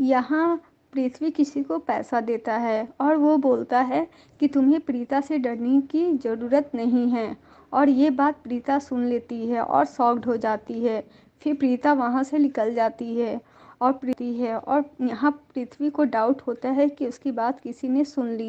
यहाँ पृथ्वी किसी को पैसा देता है और वो बोलता है कि तुम्हें प्रीता से डरने की ज़रूरत नहीं है और ये बात प्रीता सुन लेती है और सॉक्ड हो जाती है फिर प्रीता वहाँ से निकल जाती है और प्रीति है और यहाँ पृथ्वी को डाउट होता है कि उसकी बात किसी ने सुन ली